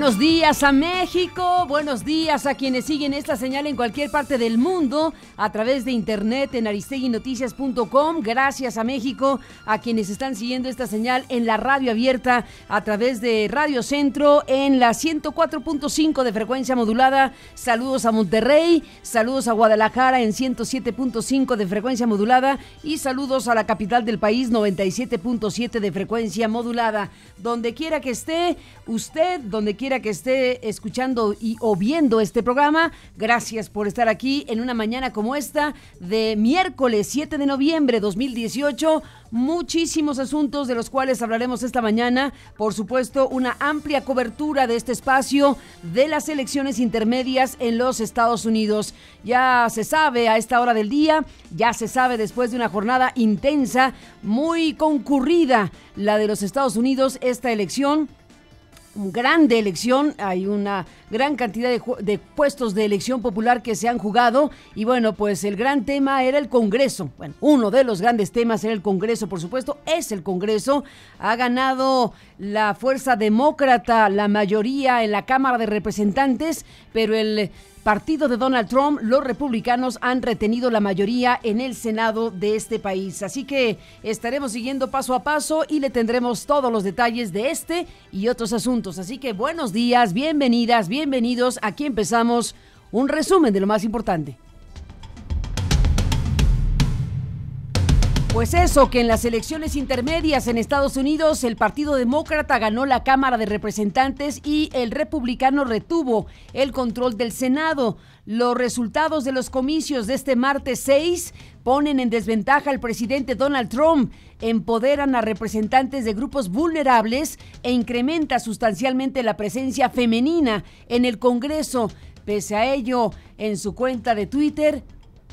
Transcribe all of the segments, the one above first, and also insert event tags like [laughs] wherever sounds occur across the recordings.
Buenos días a México, buenos días a quienes siguen esta señal en cualquier parte del mundo a través de internet en aristeguinoticias.com. Gracias a México, a quienes están siguiendo esta señal en la radio abierta a través de Radio Centro en la 104.5 de frecuencia modulada. Saludos a Monterrey, saludos a Guadalajara en 107.5 de frecuencia modulada y saludos a la capital del país 97.7 de frecuencia modulada. Donde quiera que esté, usted, donde quiera que esté escuchando y o viendo este programa, gracias por estar aquí en una mañana como esta de miércoles 7 de noviembre 2018. Muchísimos asuntos de los cuales hablaremos esta mañana. Por supuesto, una amplia cobertura de este espacio de las elecciones intermedias en los Estados Unidos. Ya se sabe a esta hora del día, ya se sabe después de una jornada intensa, muy concurrida, la de los Estados Unidos, esta elección grande elección, hay una gran cantidad de, puestos de elección popular que se han jugado y bueno, pues el gran tema era el Congreso. Bueno, uno de los grandes temas era el Congreso, por supuesto, es el Congreso. Ha ganado la fuerza demócrata la mayoría en la Cámara de Representantes, pero el Partido de Donald Trump, los republicanos han retenido la mayoría en el Senado de este país. Así que estaremos siguiendo paso a paso y le tendremos todos los detalles de este y otros asuntos. Así que buenos días, bienvenidas, bienvenidos. Aquí empezamos un resumen de lo más importante. Pues eso, que en las elecciones intermedias en Estados Unidos el Partido Demócrata ganó la Cámara de Representantes y el Republicano retuvo el control del Senado. Los resultados de los comicios de este martes 6 ponen en desventaja al presidente Donald Trump, empoderan a representantes de grupos vulnerables e incrementa sustancialmente la presencia femenina en el Congreso. Pese a ello, en su cuenta de Twitter,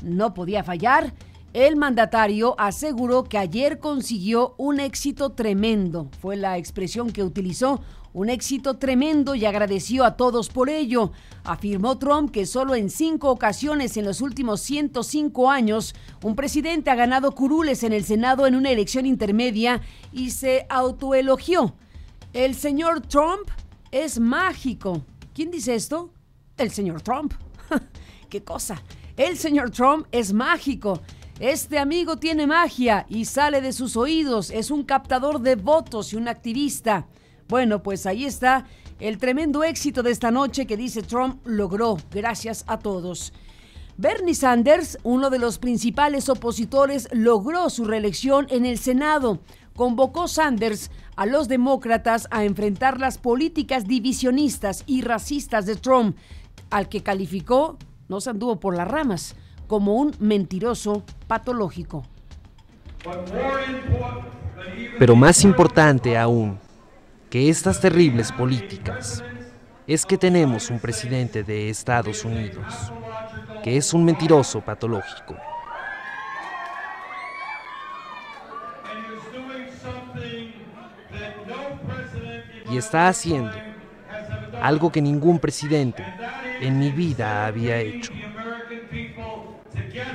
no podía fallar, el mandatario aseguró que ayer consiguió un éxito tremendo, fue la expresión que utilizó, un éxito tremendo y agradeció a todos por ello. Afirmó Trump que solo en cinco ocasiones en los últimos 105 años un presidente ha ganado curules en el Senado en una elección intermedia y se autoelogió. El señor Trump es mágico. ¿Quién dice esto? El señor Trump. [laughs] ¿Qué cosa? El señor Trump es mágico. Este amigo tiene magia y sale de sus oídos, es un captador de votos y un activista. Bueno, pues ahí está el tremendo éxito de esta noche que dice Trump logró, gracias a todos. Bernie Sanders, uno de los principales opositores, logró su reelección en el Senado. Convocó Sanders a los demócratas a enfrentar las políticas divisionistas y racistas de Trump, al que calificó, no se anduvo por las ramas, como un mentiroso patológico. Pero más importante aún que estas terribles políticas es que tenemos un presidente de Estados Unidos que es un mentiroso patológico. Y está haciendo algo que ningún presidente en mi vida había hecho.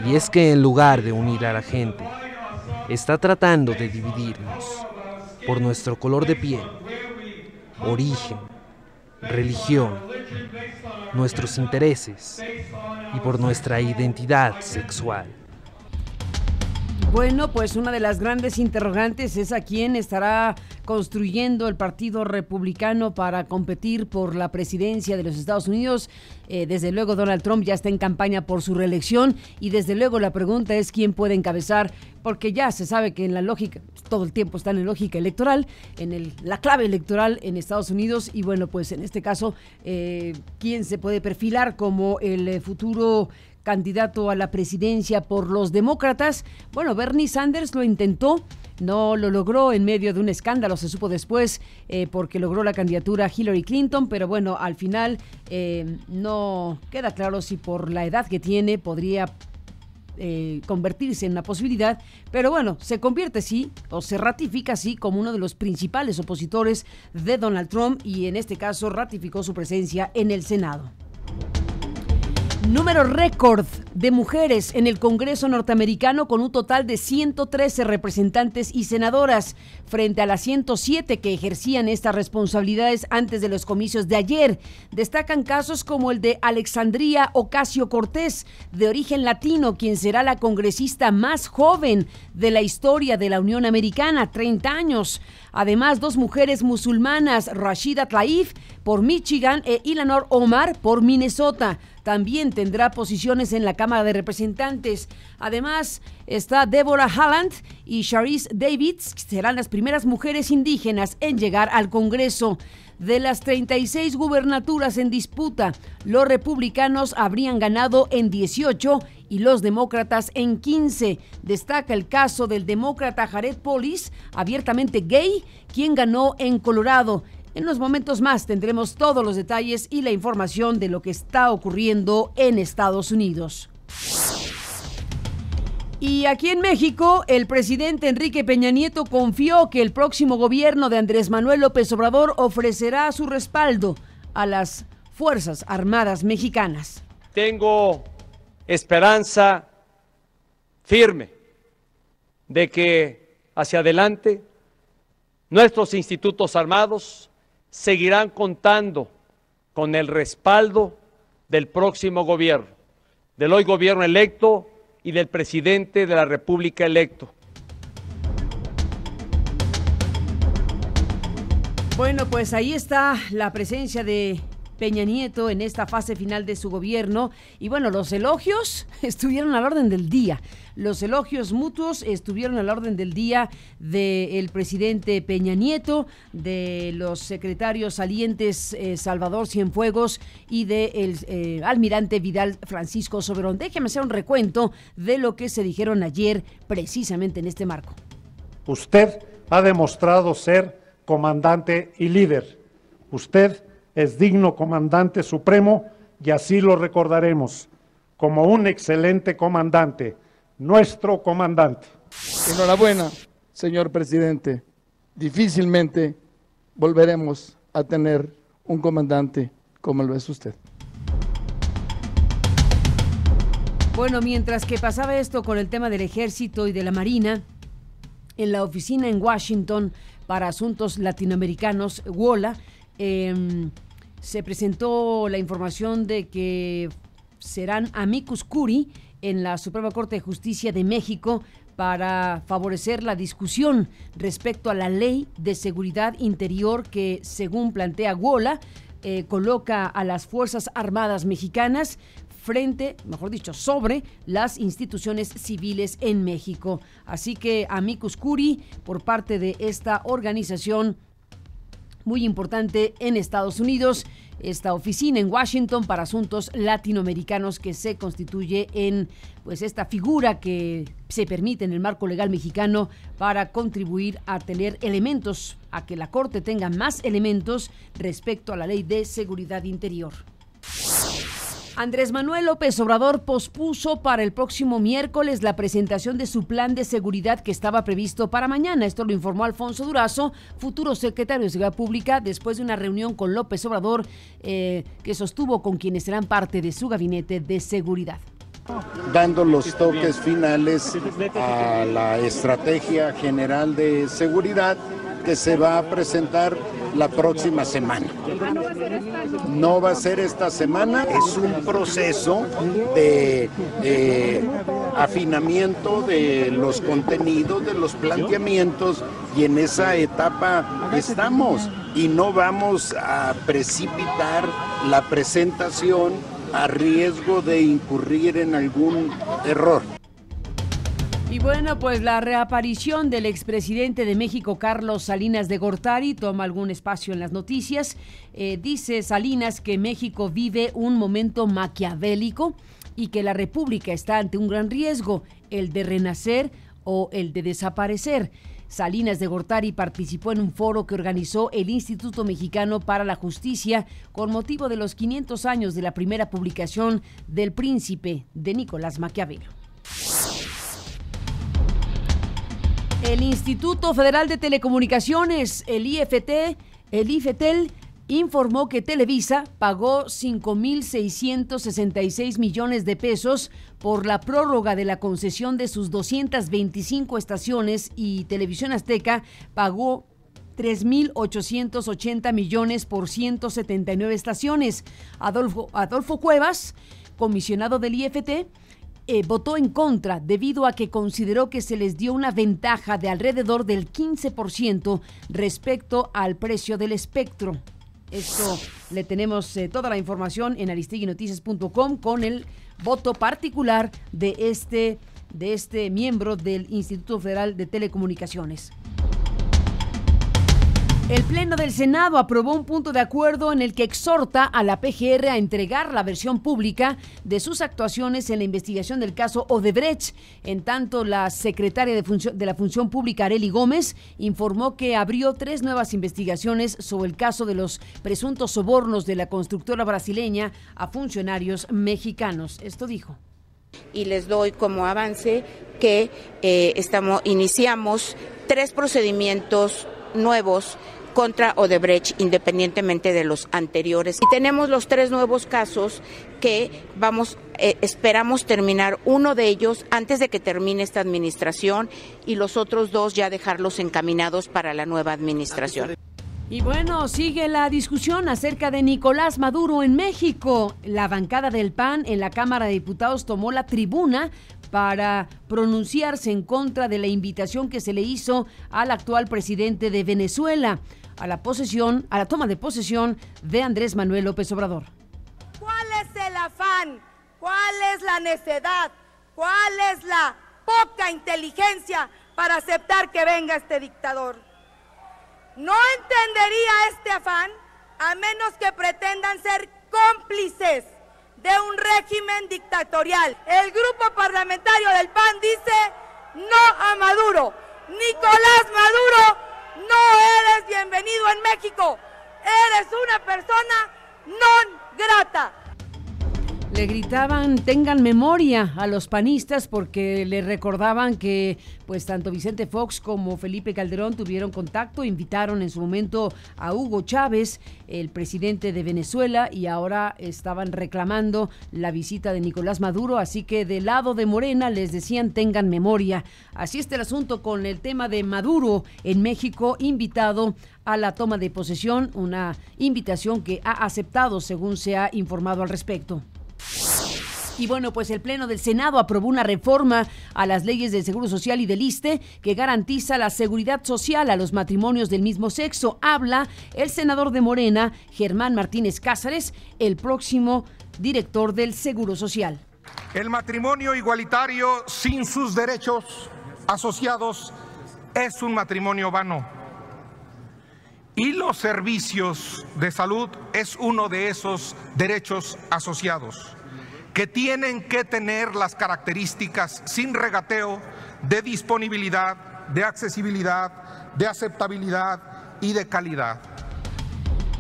Y es que en lugar de unir a la gente, está tratando de dividirnos por nuestro color de piel, origen, religión, nuestros intereses y por nuestra identidad sexual. Bueno, pues una de las grandes interrogantes es a quién estará construyendo el Partido Republicano para competir por la presidencia de los Estados Unidos. Eh, desde luego Donald Trump ya está en campaña por su reelección y desde luego la pregunta es quién puede encabezar, porque ya se sabe que en la lógica, todo el tiempo está en la lógica electoral, en el, la clave electoral en Estados Unidos y bueno, pues en este caso, eh, quién se puede perfilar como el eh, futuro candidato a la presidencia por los demócratas. Bueno, Bernie Sanders lo intentó no lo logró en medio de un escándalo, se supo después, eh, porque logró la candidatura Hillary Clinton, pero bueno, al final eh, no queda claro si por la edad que tiene podría eh, convertirse en una posibilidad, pero bueno, se convierte sí o se ratifica sí como uno de los principales opositores de Donald Trump y en este caso ratificó su presencia en el Senado. Número récord de mujeres en el Congreso norteamericano con un total de 113 representantes y senadoras frente a las 107 que ejercían estas responsabilidades antes de los comicios de ayer. Destacan casos como el de Alexandria Ocasio Cortés, de origen latino, quien será la congresista más joven de la historia de la Unión Americana, 30 años. Además, dos mujeres musulmanas, Rashida Tlaif por Michigan e Ilanor Omar por Minnesota. También tendrá posiciones en la Cámara de Representantes. Además, está Deborah Halland y Sharice Davids, que serán las primeras mujeres indígenas en llegar al Congreso. De las 36 gubernaturas en disputa, los republicanos habrían ganado en 18 y los demócratas en 15. Destaca el caso del demócrata Jared Polis, abiertamente gay, quien ganó en Colorado. En los momentos más tendremos todos los detalles y la información de lo que está ocurriendo en Estados Unidos. Y aquí en México, el presidente Enrique Peña Nieto confió que el próximo gobierno de Andrés Manuel López Obrador ofrecerá su respaldo a las Fuerzas Armadas Mexicanas. Tengo esperanza firme de que hacia adelante nuestros institutos armados seguirán contando con el respaldo del próximo gobierno, del hoy gobierno electo y del presidente de la República electo. Bueno, pues ahí está la presencia de Peña Nieto en esta fase final de su gobierno. Y bueno, los elogios [laughs] estuvieron al orden del día. Los elogios mutuos estuvieron al orden del día del presidente Peña Nieto, de los secretarios salientes eh, Salvador Cienfuegos y del de el eh, almirante Vidal Francisco Soberón. Déjeme hacer un recuento de lo que se dijeron ayer precisamente en este marco. Usted ha demostrado ser comandante y líder. Usted es digno comandante supremo y así lo recordaremos, como un excelente comandante, nuestro comandante. Enhorabuena, señor presidente. Difícilmente volveremos a tener un comandante como lo es usted. Bueno, mientras que pasaba esto con el tema del ejército y de la marina, en la oficina en Washington para asuntos latinoamericanos, WOLA, Em, se presentó la información de que serán amicus curi en la Suprema Corte de Justicia de México para favorecer la discusión respecto a la ley de seguridad interior que, según plantea Wola, eh, coloca a las Fuerzas Armadas mexicanas frente, mejor dicho, sobre las instituciones civiles en México. Así que amicus curi por parte de esta organización muy importante en Estados Unidos, esta oficina en Washington para asuntos latinoamericanos que se constituye en pues esta figura que se permite en el marco legal mexicano para contribuir a tener elementos a que la Corte tenga más elementos respecto a la Ley de Seguridad Interior. Andrés Manuel López Obrador pospuso para el próximo miércoles la presentación de su plan de seguridad que estaba previsto para mañana. Esto lo informó Alfonso Durazo, futuro secretario de Seguridad Pública, después de una reunión con López Obrador eh, que sostuvo con quienes serán parte de su gabinete de seguridad dando los toques finales a la estrategia general de seguridad que se va a presentar la próxima semana. No va a ser esta semana, es un proceso de eh, afinamiento de los contenidos, de los planteamientos y en esa etapa estamos y no vamos a precipitar la presentación a riesgo de incurrir en algún error. Y bueno, pues la reaparición del expresidente de México, Carlos Salinas de Gortari, toma algún espacio en las noticias. Eh, dice Salinas que México vive un momento maquiavélico y que la República está ante un gran riesgo, el de renacer o el de desaparecer. Salinas de Gortari participó en un foro que organizó el Instituto Mexicano para la Justicia con motivo de los 500 años de la primera publicación del Príncipe de Nicolás Maquiavelo. El Instituto Federal de Telecomunicaciones, el IFT, el IFETEL, informó que Televisa pagó 5.666 millones de pesos por la prórroga de la concesión de sus 225 estaciones y Televisión Azteca pagó 3.880 millones por 179 estaciones. Adolfo, Adolfo Cuevas, comisionado del IFT, eh, votó en contra debido a que consideró que se les dio una ventaja de alrededor del 15% respecto al precio del espectro. Esto le tenemos eh, toda la información en aristiguinoticias.com con el voto particular de este, de este miembro del Instituto Federal de Telecomunicaciones. El Pleno del Senado aprobó un punto de acuerdo en el que exhorta a la PGR a entregar la versión pública de sus actuaciones en la investigación del caso Odebrecht. En tanto, la secretaria de, la Función Pública, Areli Gómez, informó que abrió tres nuevas investigaciones sobre el caso de los presuntos sobornos de la constructora brasileña a funcionarios mexicanos. Esto dijo y les doy como avance que eh, estamos, iniciamos tres procedimientos nuevos contra Odebrecht, independientemente de los anteriores. Y tenemos los tres nuevos casos que vamos, eh, esperamos terminar uno de ellos antes de que termine esta administración y los otros dos ya dejarlos encaminados para la nueva administración. Y bueno, sigue la discusión acerca de Nicolás Maduro en México. La bancada del PAN en la Cámara de Diputados tomó la tribuna para pronunciarse en contra de la invitación que se le hizo al actual presidente de Venezuela a la posesión, a la toma de posesión de Andrés Manuel López Obrador. ¿Cuál es el afán? ¿Cuál es la necedad? ¿Cuál es la poca inteligencia para aceptar que venga este dictador? No entendería este afán a menos que pretendan ser cómplices de un régimen dictatorial. El grupo parlamentario del PAN dice no a Maduro. Nicolás Maduro, no eres bienvenido en México. Eres una persona non grata. Le gritaban, tengan memoria a los panistas porque le recordaban que pues tanto Vicente Fox como Felipe Calderón tuvieron contacto, invitaron en su momento a Hugo Chávez, el presidente de Venezuela, y ahora estaban reclamando la visita de Nicolás Maduro, así que del lado de Morena les decían tengan memoria. Así está el asunto con el tema de Maduro en México, invitado a la toma de posesión, una invitación que ha aceptado según se ha informado al respecto. Y bueno, pues el Pleno del Senado aprobó una reforma a las leyes del Seguro Social y del ISTE que garantiza la seguridad social a los matrimonios del mismo sexo. Habla el senador de Morena, Germán Martínez Cázares, el próximo director del Seguro Social. El matrimonio igualitario sin sus derechos asociados es un matrimonio vano. Y los servicios de salud es uno de esos derechos asociados que tienen que tener las características sin regateo de disponibilidad, de accesibilidad, de aceptabilidad y de calidad.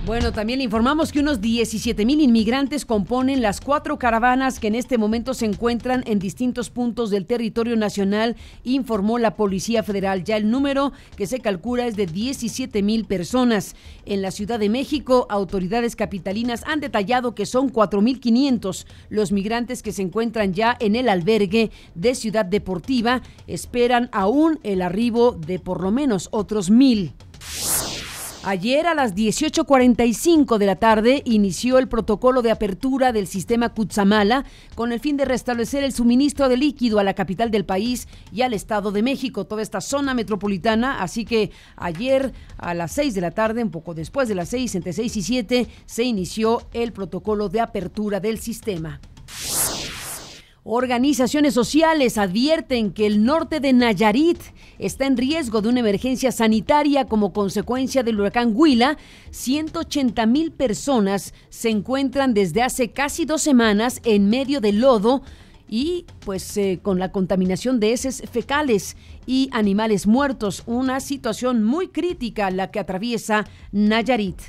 Bueno, también le informamos que unos 17 mil inmigrantes componen las cuatro caravanas que en este momento se encuentran en distintos puntos del territorio nacional, informó la Policía Federal. Ya el número que se calcula es de 17 mil personas. En la Ciudad de México, autoridades capitalinas han detallado que son 4.500 los migrantes que se encuentran ya en el albergue de Ciudad Deportiva. Esperan aún el arribo de por lo menos otros mil. Ayer a las 18.45 de la tarde inició el protocolo de apertura del sistema Cutzamala con el fin de restablecer el suministro de líquido a la capital del país y al Estado de México, toda esta zona metropolitana. Así que ayer a las 6 de la tarde, un poco después de las 6, entre 6 y 7, se inició el protocolo de apertura del sistema. Organizaciones sociales advierten que el norte de Nayarit está en riesgo de una emergencia sanitaria como consecuencia del huracán Huila. 180 mil personas se encuentran desde hace casi dos semanas en medio de lodo y pues eh, con la contaminación de heces fecales y animales muertos. Una situación muy crítica la que atraviesa Nayarit.